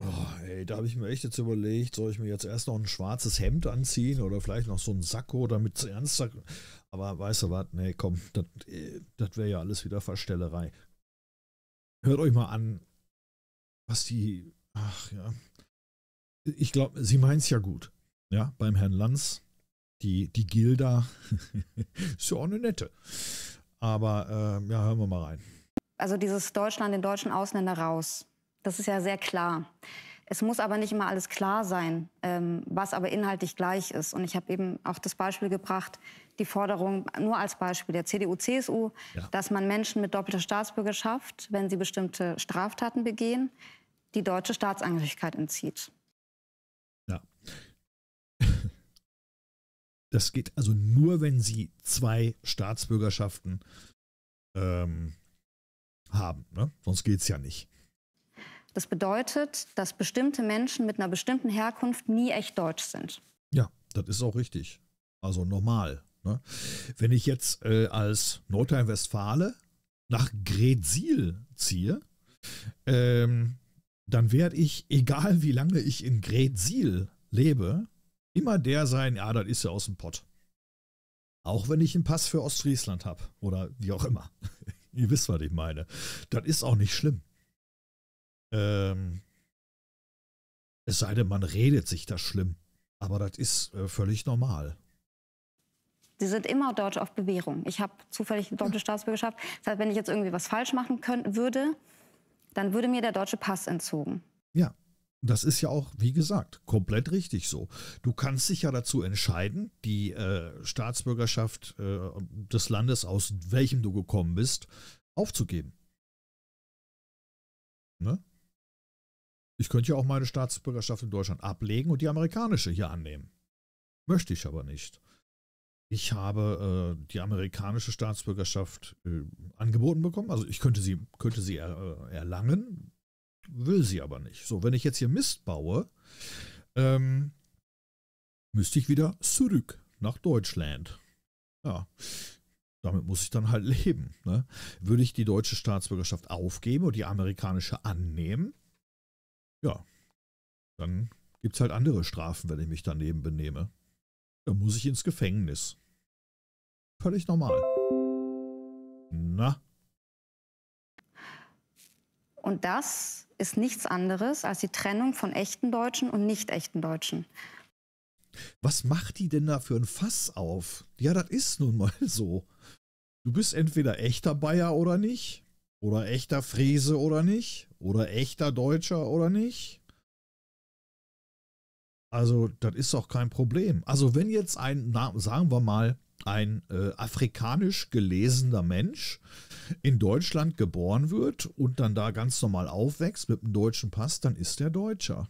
Oh, ey, da habe ich mir echt jetzt überlegt, soll ich mir jetzt erst noch ein schwarzes Hemd anziehen oder vielleicht noch so ein Sakko, damit es ernst Aber weißt du was? Nee, komm, das äh, wäre ja alles wieder Verstellerei. Hört euch mal an, was die. Ach ja. Ich glaube, sie meint es ja gut. Ja, beim Herrn Lanz, die, die Gilda, ist ja auch eine nette. Aber äh, ja, hören wir mal rein. Also dieses Deutschland, den deutschen Ausländer raus. Das ist ja sehr klar. Es muss aber nicht immer alles klar sein, ähm, was aber inhaltlich gleich ist. Und ich habe eben auch das Beispiel gebracht, die Forderung nur als Beispiel der CDU-CSU, ja. dass man Menschen mit doppelter Staatsbürgerschaft, wenn sie bestimmte Straftaten begehen, die deutsche Staatsangehörigkeit entzieht. Ja. Das geht also nur, wenn sie zwei Staatsbürgerschaften ähm, haben. Ne? Sonst geht es ja nicht. Das bedeutet, dass bestimmte Menschen mit einer bestimmten Herkunft nie echt deutsch sind. Ja, das ist auch richtig. Also normal. Ne? Wenn ich jetzt äh, als Nordrhein-Westfale nach Gretzil ziehe, ähm, dann werde ich, egal wie lange ich in Gretzil lebe, immer der sein, ja, das ist ja aus dem Pott. Auch wenn ich einen Pass für Ostfriesland habe oder wie auch immer. Ihr wisst, was ich meine. Das ist auch nicht schlimm. Ähm, es sei denn, man redet sich das schlimm. Aber das ist äh, völlig normal. Sie sind immer deutsch auf Bewährung. Ich habe zufällig deutsche Staatsbürgerschaft. Das heißt, wenn ich jetzt irgendwie was falsch machen könnte, würde, dann würde mir der deutsche Pass entzogen. Ja, das ist ja auch, wie gesagt, komplett richtig so. Du kannst dich ja dazu entscheiden, die äh, Staatsbürgerschaft äh, des Landes, aus welchem du gekommen bist, aufzugeben. Ne? Ich könnte ja auch meine Staatsbürgerschaft in Deutschland ablegen und die amerikanische hier annehmen. Möchte ich aber nicht. Ich habe äh, die amerikanische Staatsbürgerschaft äh, angeboten bekommen. Also ich könnte sie, könnte sie er, äh, erlangen, will sie aber nicht. So, wenn ich jetzt hier Mist baue, ähm, müsste ich wieder zurück nach Deutschland. Ja, damit muss ich dann halt leben. Ne? Würde ich die deutsche Staatsbürgerschaft aufgeben und die amerikanische annehmen, ja, dann gibt es halt andere Strafen, wenn ich mich daneben benehme. Dann muss ich ins Gefängnis. Völlig normal. Na? Und das ist nichts anderes als die Trennung von echten Deutschen und nicht echten Deutschen. Was macht die denn da für ein Fass auf? Ja, das ist nun mal so. Du bist entweder echter Bayer oder nicht. Oder echter Friese oder nicht? Oder echter Deutscher oder nicht? Also, das ist doch kein Problem. Also, wenn jetzt ein, sagen wir mal, ein äh, afrikanisch gelesener Mensch in Deutschland geboren wird und dann da ganz normal aufwächst mit einem deutschen Pass, dann ist der Deutscher.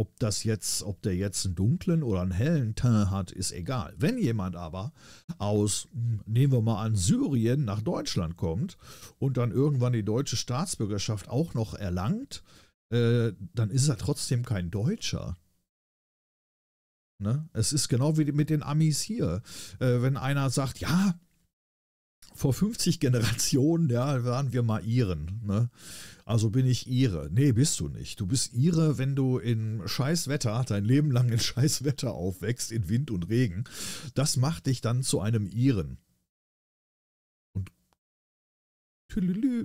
Ob das jetzt, ob der jetzt einen dunklen oder einen hellen Teint hat, ist egal. Wenn jemand aber aus, hm, nehmen wir mal an, Syrien nach Deutschland kommt und dann irgendwann die deutsche Staatsbürgerschaft auch noch erlangt, äh, dann ist er trotzdem kein Deutscher. Ne? Es ist genau wie mit den Amis hier. Äh, wenn einer sagt, ja, vor 50 Generationen, ja, waren wir mal Iren. Ne? Also bin ich ihre. Nee, bist du nicht. Du bist ihre, wenn du in Scheißwetter, dein Leben lang in Scheißwetter aufwächst, in Wind und Regen. Das macht dich dann zu einem Iren. Und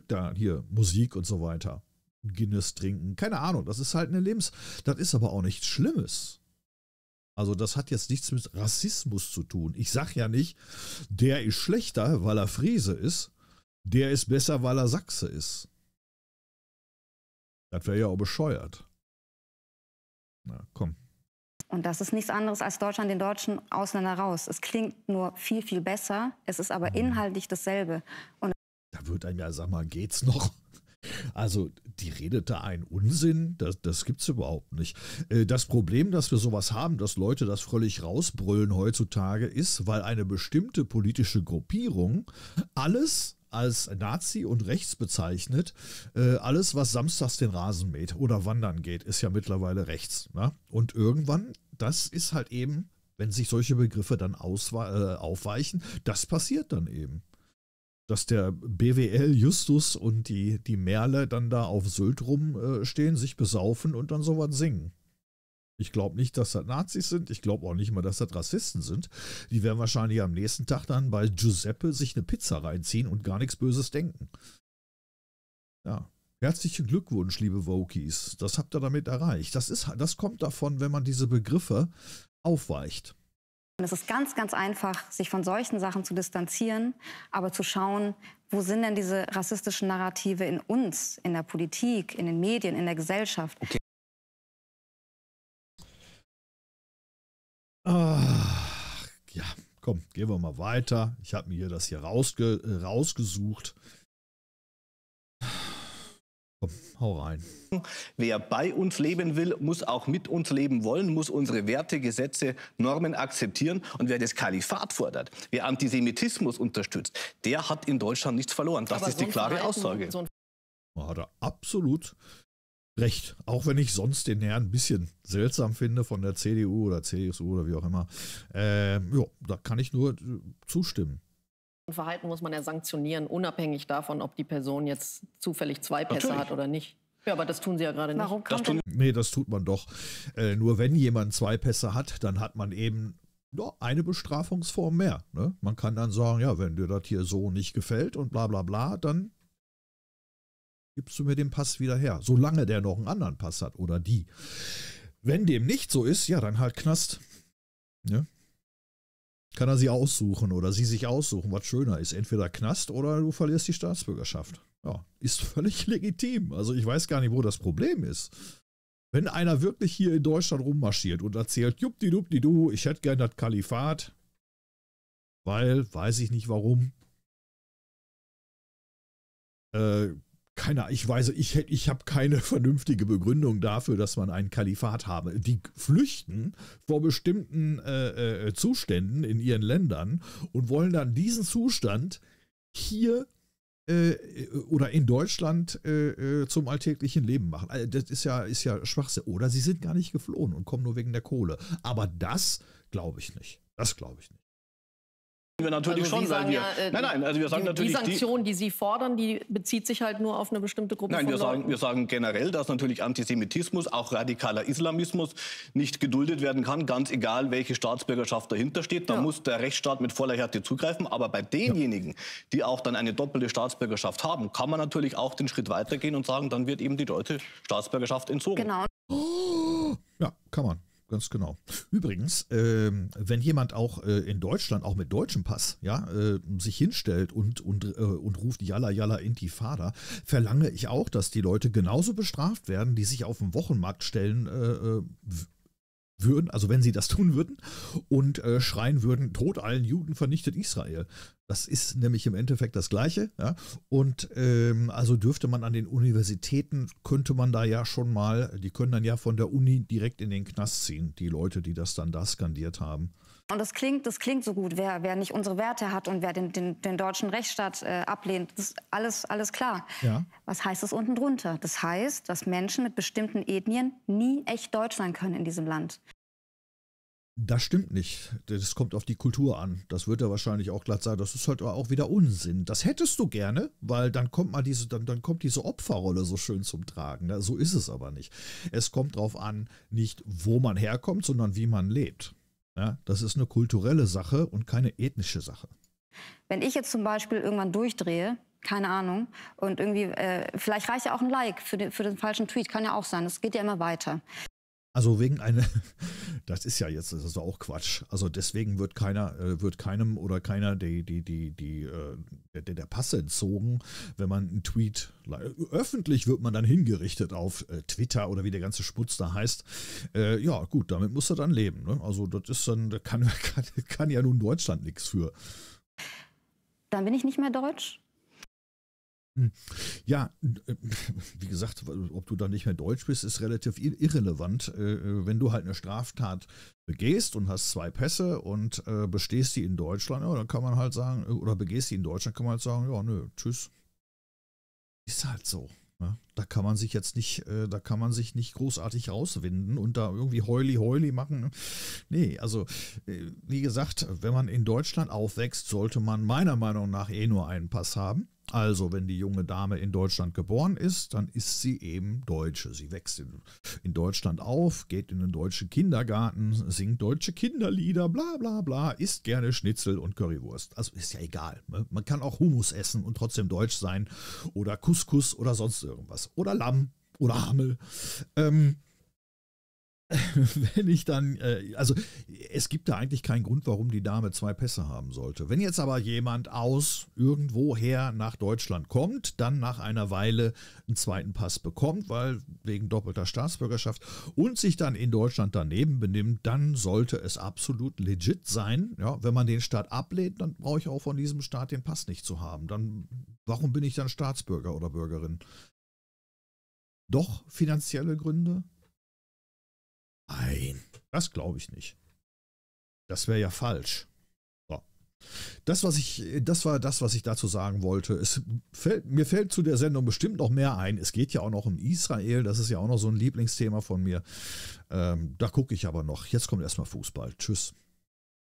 da hier Musik und so weiter. Guinness trinken. Keine Ahnung, das ist halt eine Lebens. Das ist aber auch nichts Schlimmes. Also das hat jetzt nichts mit Rassismus zu tun. Ich sag ja nicht, der ist schlechter, weil er Friese ist, der ist besser, weil er Sachse ist. Das wäre ja auch bescheuert. Na, komm. Und das ist nichts anderes als Deutschland den Deutschen Ausländer raus. Es klingt nur viel, viel besser, es ist aber hm. inhaltlich dasselbe. Und da wird einem ja, sag mal, geht's noch? Also, die redet da einen Unsinn, das, das gibt's überhaupt nicht. Äh, das Problem, dass wir sowas haben, dass Leute das fröhlich rausbrüllen heutzutage, ist, weil eine bestimmte politische Gruppierung alles als Nazi und rechts bezeichnet. Äh, alles, was samstags den Rasen mäht oder wandern geht, ist ja mittlerweile rechts. Ne? Und irgendwann, das ist halt eben, wenn sich solche Begriffe dann äh, aufweichen, das passiert dann eben. Dass der BWL Justus und die, die Merle dann da auf Sylt rumstehen, äh, sich besaufen und dann sowas singen. Ich glaube nicht, dass das Nazis sind. Ich glaube auch nicht mal, dass das Rassisten sind. Die werden wahrscheinlich am nächsten Tag dann bei Giuseppe sich eine Pizza reinziehen und gar nichts Böses denken. Ja. Herzlichen Glückwunsch, liebe Wokies. Das habt ihr damit erreicht. Das, ist, das kommt davon, wenn man diese Begriffe aufweicht. Es ist ganz, ganz einfach, sich von solchen Sachen zu distanzieren, aber zu schauen, wo sind denn diese rassistischen Narrative in uns, in der Politik, in den Medien, in der Gesellschaft. Okay. Ach, ja, komm, gehen wir mal weiter. Ich habe mir das hier rausge äh, rausgesucht. Komm, hau rein. Wer bei uns leben will, muss auch mit uns leben wollen, muss unsere Werte, Gesetze, Normen akzeptieren. Und wer das Kalifat fordert, wer Antisemitismus unterstützt, der hat in Deutschland nichts verloren. Das Aber ist so die klare Aussage. So hat er absolut recht. Auch wenn ich sonst den Herrn ein bisschen seltsam finde von der CDU oder CSU oder wie auch immer. Ähm, ja, da kann ich nur äh, zustimmen. Verhalten muss man ja sanktionieren, unabhängig davon, ob die Person jetzt zufällig zwei Pässe Natürlich. hat oder nicht. Ja, aber das tun sie ja gerade nicht. Warum kann das tun nee, das tut man doch. Äh, nur wenn jemand zwei Pässe hat, dann hat man eben ja, eine Bestrafungsform mehr. Ne? Man kann dann sagen, ja, wenn dir das hier so nicht gefällt und bla bla bla, dann gibst du mir den Pass wieder her, solange der noch einen anderen Pass hat oder die. Wenn dem nicht so ist, ja, dann halt Knast. Ne? Kann er sie aussuchen oder sie sich aussuchen, was schöner ist. Entweder Knast oder du verlierst die Staatsbürgerschaft. Ja, ist völlig legitim. Also ich weiß gar nicht, wo das Problem ist. Wenn einer wirklich hier in Deutschland rummarschiert und erzählt, du, ich hätte gern das Kalifat, weil, weiß ich nicht warum, äh, keine, ich weiß, ich, ich habe keine vernünftige Begründung dafür, dass man ein Kalifat habe. Die flüchten vor bestimmten äh, äh, Zuständen in ihren Ländern und wollen dann diesen Zustand hier äh, oder in Deutschland äh, äh, zum alltäglichen Leben machen. Also das ist ja, ist ja Schwachsinn. Oder sie sind gar nicht geflohen und kommen nur wegen der Kohle. Aber das glaube ich nicht. Das glaube ich nicht wir natürlich also schon, weil wir. Ja, äh, nein, nein, also wir sagen die, natürlich. Die Sanktion, die, die, Sie fordern, die bezieht sich halt nur auf eine bestimmte Gruppe nein, von wir Leuten. Sagen, wir sagen generell, dass natürlich Antisemitismus, auch radikaler Islamismus, nicht geduldet werden kann, ganz egal, welche Staatsbürgerschaft dahinter steht. Da ja. muss der Rechtsstaat mit voller Härte zugreifen. Aber bei denjenigen, die auch dann eine doppelte Staatsbürgerschaft haben, kann man natürlich auch den Schritt weitergehen und sagen, dann wird eben die deutsche Staatsbürgerschaft entzogen. Genau. Ja, kann man ganz genau. Übrigens, ähm, wenn jemand auch äh, in Deutschland, auch mit deutschem Pass, ja, äh, sich hinstellt und, und, äh, und ruft Yalla Yalla Intifada, verlange ich auch, dass die Leute genauso bestraft werden, die sich auf den Wochenmarkt stellen äh, äh, würden, also wenn sie das tun würden, und äh, schreien würden, Tod allen Juden vernichtet Israel. Das ist nämlich im Endeffekt das Gleiche. Ja? Und ähm, also dürfte man an den Universitäten, könnte man da ja schon mal, die können dann ja von der Uni direkt in den Knast ziehen, die Leute, die das dann da skandiert haben. Und das klingt, das klingt so gut, wer, wer nicht unsere Werte hat und wer den, den, den deutschen Rechtsstaat äh, ablehnt. Das ist alles, alles klar. Ja. Was heißt das unten drunter? Das heißt, dass Menschen mit bestimmten Ethnien nie echt deutsch sein können in diesem Land. Das stimmt nicht. Das kommt auf die Kultur an. Das wird er wahrscheinlich auch glatt sagen. Das ist halt auch wieder Unsinn. Das hättest du gerne, weil dann kommt mal diese, dann, dann kommt diese Opferrolle so schön zum Tragen. Ne? So ist es aber nicht. Es kommt darauf an, nicht wo man herkommt, sondern wie man lebt. Das ist eine kulturelle Sache und keine ethnische Sache. Wenn ich jetzt zum Beispiel irgendwann durchdrehe, keine Ahnung. Und irgendwie, äh, vielleicht reicht ja auch ein Like für den, für den falschen Tweet, kann ja auch sein. Es geht ja immer weiter. Also wegen einer, das ist ja jetzt, das ist auch Quatsch. Also deswegen wird keiner, äh, wird keinem oder keiner die, die, die, die, äh, der, der Pass entzogen, wenn man einen Tweet, öffentlich wird man dann hingerichtet auf äh, Twitter oder wie der ganze Sputz da heißt. ja, gut, damit muss er dann leben. Ne? Also das ist dann, da kann, kann, kann ja nun Deutschland nichts für. Dann bin ich nicht mehr deutsch. Hm. Ja, äh, wie gesagt, ob du dann nicht mehr deutsch bist, ist relativ irrelevant. Äh, äh, wenn du halt eine Straftat begehst und hast zwei Pässe und bestehst die in Deutschland, ja, dann kann man halt sagen, oder begehst die in Deutschland, kann man halt sagen, ja, nö, tschüss. Ist halt so. Ne? Da kann man sich jetzt nicht, da kann man sich nicht großartig rauswinden und da irgendwie heuli heuli machen. Ne? Nee, also wie gesagt, wenn man in Deutschland aufwächst, sollte man meiner Meinung nach eh nur einen Pass haben also, wenn die junge Dame in Deutschland geboren ist, dann ist sie eben Deutsche. Sie wächst in, in, Deutschland auf, geht in den deutschen Kindergarten, singt deutsche Kinderlieder, bla bla bla, isst gerne Schnitzel und Currywurst. Also ist ja egal. Ne? Man kann auch Hummus essen und trotzdem deutsch sein oder Couscous oder sonst irgendwas. Oder Lamm oder Hammel. Ähm, wenn ich dann, äh, also es gibt da eigentlich keinen Grund, warum die Dame zwei Pässe haben sollte. Wenn jetzt aber jemand aus irgendwoher nach Deutschland kommt, dann nach einer Weile einen zweiten Pass bekommt, weil wegen doppelter Staatsbürgerschaft und sich dann in Deutschland daneben benimmt, dann sollte es absolut legit sein. Ja, wenn man den Staat ablehnt, dann brauche ich auch von diesem Staat den Pass nicht zu haben. Dann, warum bin ich dann Staatsbürger oder Bürgerin? Doch finanzielle Gründe? Nein, das glaube ich nicht. Das wäre ja falsch. So. Das, was ich, das war das, was ich dazu sagen wollte. Es fällt, mir fällt zu der Sendung bestimmt noch mehr ein. Es geht ja auch noch um Israel. Das ist ja auch noch so ein Lieblingsthema von mir. Ähm, da gucke ich aber noch. Jetzt kommt erstmal Fußball. Tschüss.